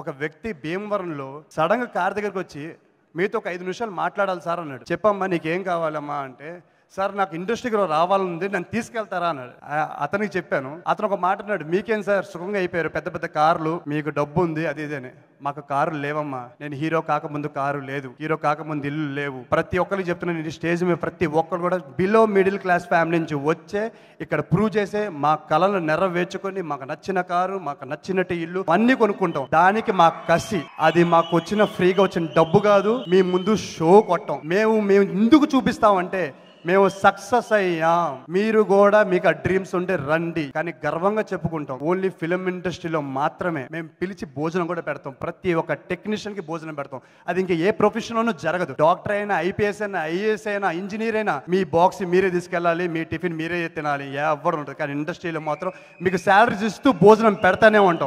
ఒక వ్యక్తి భీమవరంలో సడన్గా కార్ దగ్గరకు వచ్చి మీతో ఒక ఐదు నిమిషాలు మాట్లాడాలి సార్ అన్నాడు చెప్పమ్మా నీకేం కావాలమ్మా అంటే సార్ నాకు ఇండస్ట్రీకి రావాలనుంది నన్ను తీసుకెళ్తారా అన్నాడు అతనికి చెప్పాను అతను ఒక మాట అన్నాడు మీకేం సార్ సుఖంగా అయిపోయారు పెద్ద పెద్ద కార్లు మీకు డబ్బు ఉంది అది ఇదని మాకు కారు లేవమ్మా నేను హీరో కాకముందు కారు లేదు హీరో కాకముందు ఇల్లు లేవు ప్రతి ఒక్కరు చెప్తున్నాను నేను స్టేజ్ మీద ప్రతి ఒక్కరు కూడా బిలో మిడిల్ క్లాస్ ఫ్యామిలీ నుంచి వచ్చే ఇక్కడ ప్రూవ్ చేసే మా కళను నెరవేర్చుకొని మాకు నచ్చిన కారు మాకు నచ్చినట్టు ఇల్లు అన్ని కొనుక్కుంటాం దానికి మా కసి అది మాకు వచ్చిన ఫ్రీగా వచ్చిన డబ్బు కాదు మీ ముందు షో కొట్టం మేము మేము ఎందుకు చూపిస్తామంటే మేము సక్సెస్ అయ్యాం మీరు కూడా మీకు ఆ డ్రీమ్స్ ఉంటే రండి కానీ గర్వంగా చెప్పుకుంటాం ఓన్లీ ఫిలిం ఇండస్ట్రీలో మాత్రమే మేము పిలిచి భోజనం కూడా పెడతాం ప్రతి ఒక్క టెక్నీషియన్ కి భోజనం పెడతాం అది ఇంకా ఏ ప్రొఫెషన్లోనూ జరగదు డాక్టర్ అయినా ఐపీఎస్ అయినా ఐఏఎస్ అయినా ఇంజనీర్ అయినా మీ బాక్స్ మీరే తీసుకెళ్ళాలి మీ టిఫిన్ మీరే తినాలి ఎవరు ఉంటుంది కానీ ఇండస్ట్రీలో మాత్రం మీకు శాలరీస్ ఇస్తూ భోజనం పెడతానే ఉంటాం